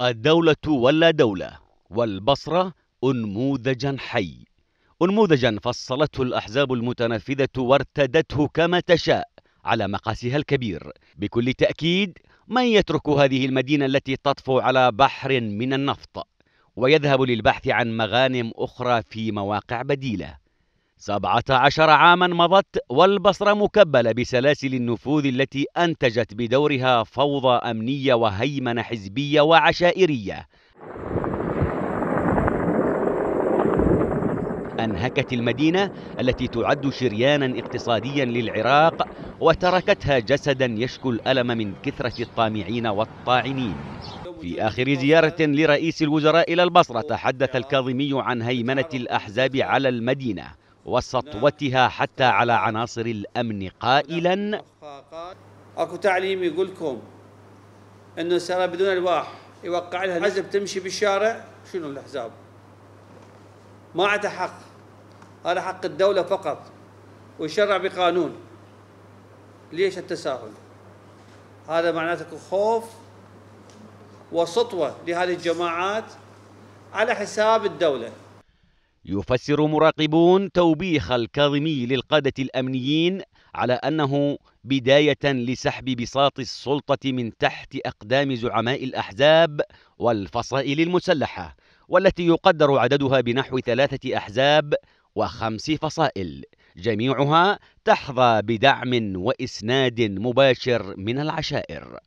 الدولة ولا دولة والبصرة أنموذجا حي أنموذجا فصلته الأحزاب المتنفذة وارتدته كما تشاء على مقاسها الكبير بكل تأكيد من يترك هذه المدينة التي تطفو على بحر من النفط ويذهب للبحث عن مغانم أخرى في مواقع بديلة سبعة عشر عاما مضت والبصرة مكبلة بسلاسل النفوذ التي أنتجت بدورها فوضى أمنية وهيمنة حزبية وعشائرية أنهكت المدينة التي تعد شريانا اقتصاديا للعراق وتركتها جسدا يشكو الألم من كثرة الطامعين والطاعنين في آخر زيارة لرئيس الوزراء إلى البصرة تحدث الكاظمي عن هيمنة الأحزاب على المدينة وسطوتها نعم. حتى على عناصر الأمن قائلا نعم. أكو تعليم يقول لكم أنه سيارة بدون ألواح يوقع لها حزب تمشي بالشارع شنو الأحزاب ما عدا حق هذا حق الدولة فقط ويشرع بقانون ليش التساهل هذا معناته خوف وسطوة لهذه الجماعات على حساب الدولة يفسر مراقبون توبيخ الكاظمي للقادة الأمنيين على أنه بداية لسحب بساط السلطة من تحت أقدام زعماء الأحزاب والفصائل المسلحة والتي يقدر عددها بنحو ثلاثة أحزاب وخمس فصائل جميعها تحظى بدعم وإسناد مباشر من العشائر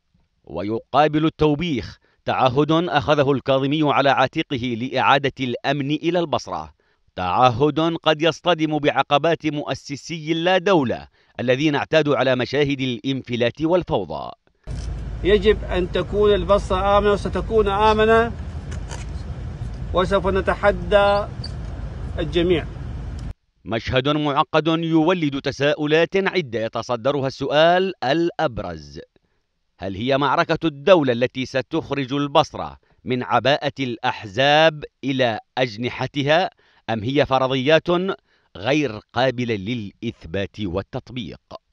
ويقابل التوبيخ تعهد أخذه الكاظمي على عاتقه لإعادة الأمن إلى البصرة تعهد قد يصطدم بعقبات مؤسسي لا دولة الذين اعتادوا على مشاهد الانفلات والفوضى يجب أن تكون البصرة آمنة وستكون آمنة وسوف نتحدى الجميع مشهد معقد يولد تساؤلات عدة يتصدرها السؤال الأبرز هل هي معركة الدولة التي ستخرج البصرة من عباءة الأحزاب إلى أجنحتها؟ أم هي فرضيات غير قابلة للإثبات والتطبيق